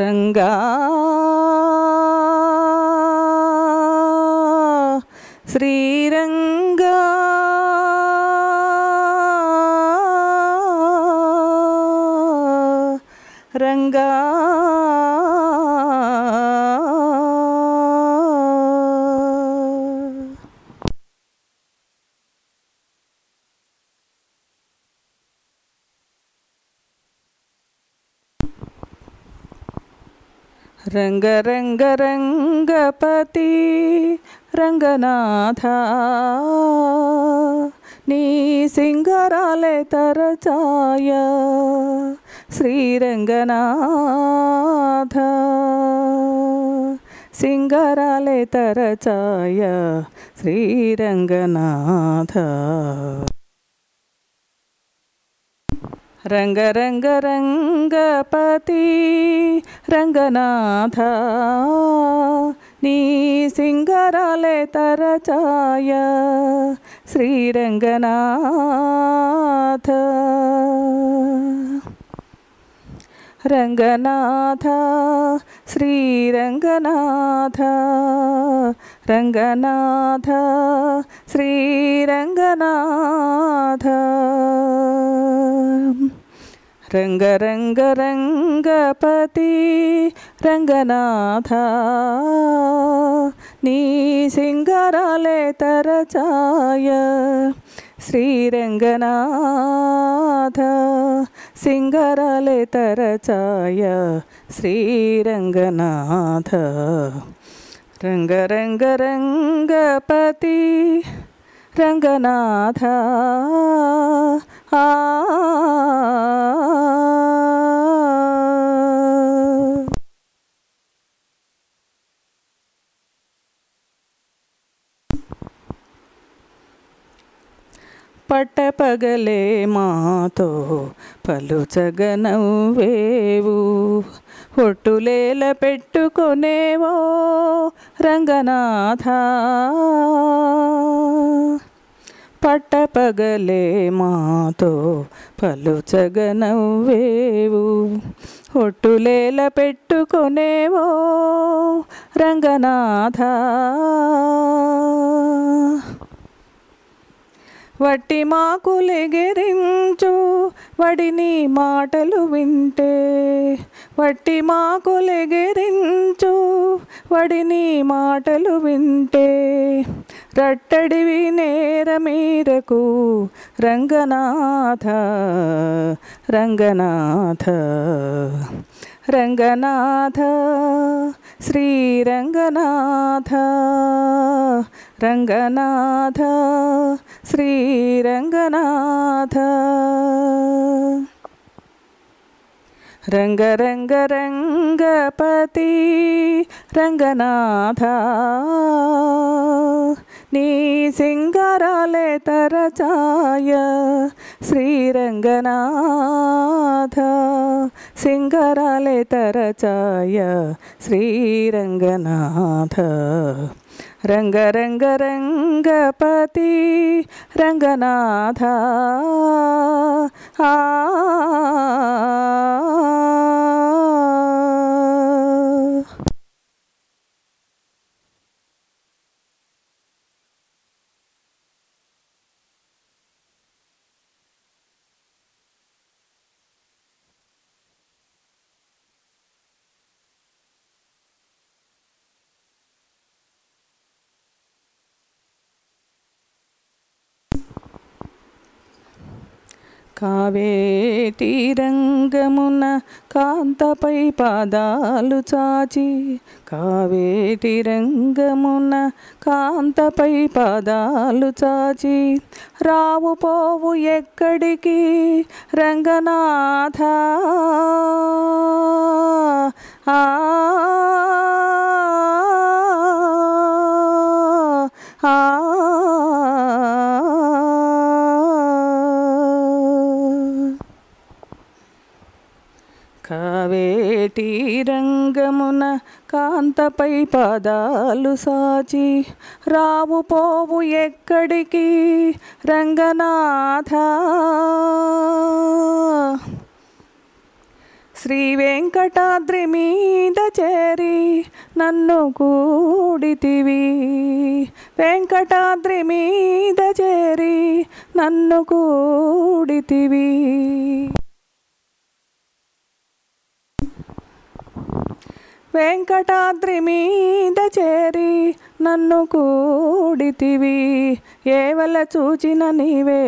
ரங்கா रंग रंग रंग रंगपति रंगनाथ नी सिंगराले तरचाय श्रीरंगनाथ सिंगराले तरचाय श्रीरंगनाथ रंग रंग रंग पति रंगनाथ नी सिंगराले तरचाय श्रीरंगनाथ रंगनाथ श्रीरंगनाथ रंगनाथ श्रीरंगनाथ श्री रंग रंग रंगपति रंगनाथ नी सिंगराले तरचाय श्रीरंगनाथ सिंगराले तरचाय श्रीरंगनाथ रंग रंग रंगपति रंगनाथ పగలే మాతో పలుచగనవ్వేవు ఒట్టులేల పెట్టుకునేవో రంగనాథ పగలే మాతో నవ్వేవు ఒట్టులేల పెట్టుకునేవో రంగనాథ వట్టి మాకులెగెరించు వడిని మాటలు వింటే వట్టి మాకులెగెరించు వడిని మాటలు వింటే రట్టడివి నేర మేరకు రంగనాథ రంగనాథ రంగనాథ శ్రీరంగనాథ రంగనాథ శ్రీరంగనాథ रंग रंग रंगपति रंगनाथा नी सिंगराले तरचाय श्रीरंगनाथ सिंगराले तरचाय श्रीरंगनाथ रंग रंग रंगपति रंगनाथ आ కావేటి రంగమున కాంతపై పాదాలు చాచి కావేటి రంగమున కాంతపై పాదాలు చాచి రావు పోవు ఎక్కడికి రంగనాథ ఆ ఆ కావేటి రంగమున కాంతపై పదాలు సాచి రావు పోవు ఎక్కడికి రంగనాథ శ్రీ వెంకటాద్రి మీద చేరి నన్ను కూడితివి వెంకటాద్రి మీద చేరి నన్ను కూడితివి వెంకటాద్రి మీద చేరి నన్ను కూడితివి ఏవల చూచిన నీవే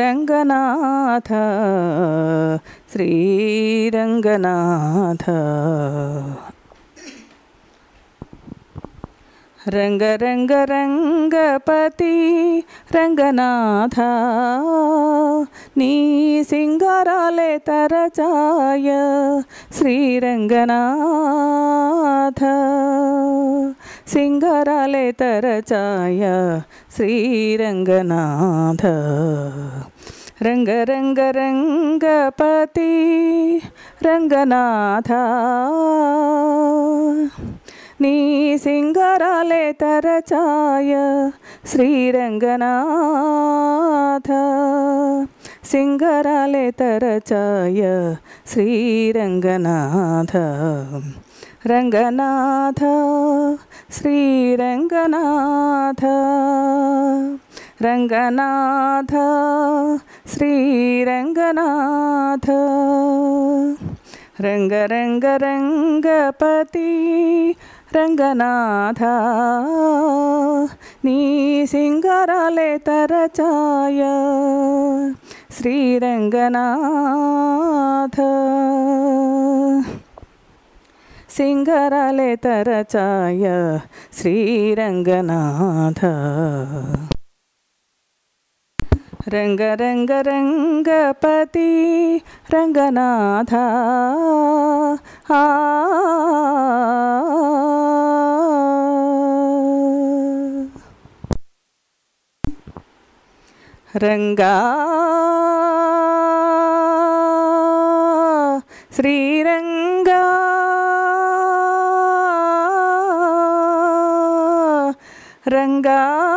రంగనాథ శ్రీరంగనాథ रंग रंग रंग पति रंगनाथ नी सिंगाराले तरचाय श्रीरंगनाथ सिंगाराले तरचाय श्रीरंगनाथ रंग रंग रंग पति रंगनाथ नी सिंगराले तरचाय श्रीरंगनाथ सिंगराले तरचाय श्रीरंगनाथ रंगनाथ श्रीरंगनाथ रंगनाथ श्रीरंगनाथ रंग रंग रंगपती రంగనాథ నీ సింగారాలే తరచాయ శ్రీరంగనాథ సింగరాలే తరచాయ శ్రీరంగనాథ రంగ రంగ రంగపతి రంగనాథ ఆ రంగా శ్రీరంగా రంగా